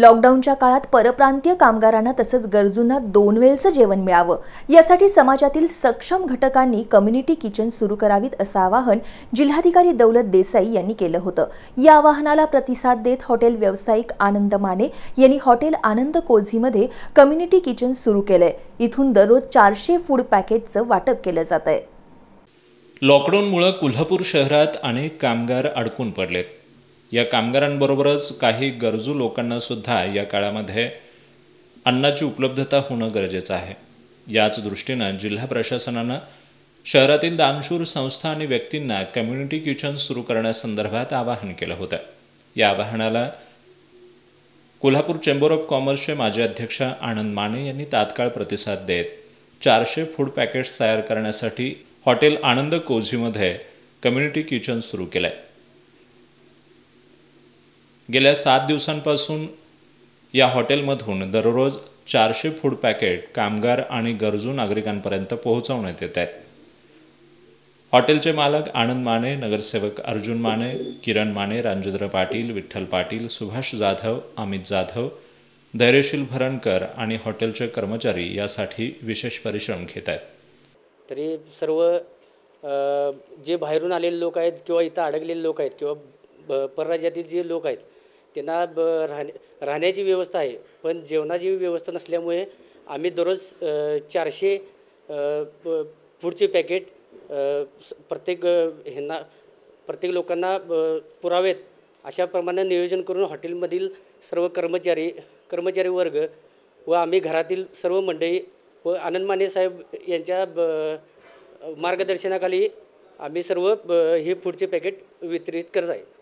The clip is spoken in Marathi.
लॉकडाऊनच्या काळात परप्रांतीय कामगारांना तसंच गरजूंना दोन वेळचं जेवण मिळावं यासाठी समाजातील सक्षम घटकांनी कम्युनिटी किचन सुरू करावीत असं आवाहन जिल्हाधिकारी दौलत देसाई यांनी केलं होतं या आवाहनाला प्रतिसाद देत हॉटेल व्यावसायिक आनंद माने यांनी हॉटेल आनंद कोझीमध्ये कम्युनिटी किचन सुरू केलंय इथून दररोज चारशे फूड पॅकेटचं वाटप केलं जात आहे लॉकडाऊनमुळं कोल्हापूर शहरात अनेक कामगार अडकून पडलेत या कामगारांबरोबरच काही गरजू लोकांना सुद्धा या काळामध्ये अन्नाची उपलब्धता होणं गरजेचं आहे याच दृष्टीनं जिल्हा प्रशासनानं शहरातील दानशूर संस्था आणि व्यक्तींना कम्युनिटी किचन सुरू करण्यासंदर्भात आवाहन केलं होतं या आवाहनाला कोल्हापूर चेंबर ऑफ कॉमर्सचे माजी अध्यक्ष आनंद माने यांनी तात्काळ प्रतिसाद देत चारशे फूड पॅकेट्स तयार करण्यासाठी हॉटेल आनंद कोझीमध्ये कम्युनिटी किचन सुरू केलं आहे गेल्या सात दिवसांपासून या हॉटेलमधून दररोज चारशे फूड पॅकेट कामगार आणि गरजू नागरिकांपर्यंत पोहोचवण्यात येत आहेत हॉटेलचे मालक आनंद माने नगरसेवक अर्जुन माने किरण माने राजेंद्र पाटील विठ्ठल पाटील सुभाष जाधव अमित जाधव धैर्यशील भरणकर आणि हॉटेलचे कर्मचारी यासाठी विशेष परिश्रम घेत आहेत तरी सर्व जे बाहेरून आलेले लोक आहेत किंवा इथं अडकलेले लोक आहेत किंवा ब परराज्यातील जे लोक आहेत त्यांना ब राहण्या राहण्याची व्यवस्था आहे पण जेवणाची व्यवस्था नसल्यामुळे आम्ही दररोज चारशे पुढचे फूडचे पॅकेट प्रत्येक ह्यांना प्रत्येक लोकांना पुरावेत अशाप्रमाणे नियोजन करून हॉटेलमधील सर्व कर्मचारी कर्मचारी वर्ग व आम्ही घरातील सर्व मंडळी व आनंद माने साहेब यांच्या ब मार्गदर्शनाखाली आम्ही सर्व ब हे फूडचे पॅकेट वितरित करत आहे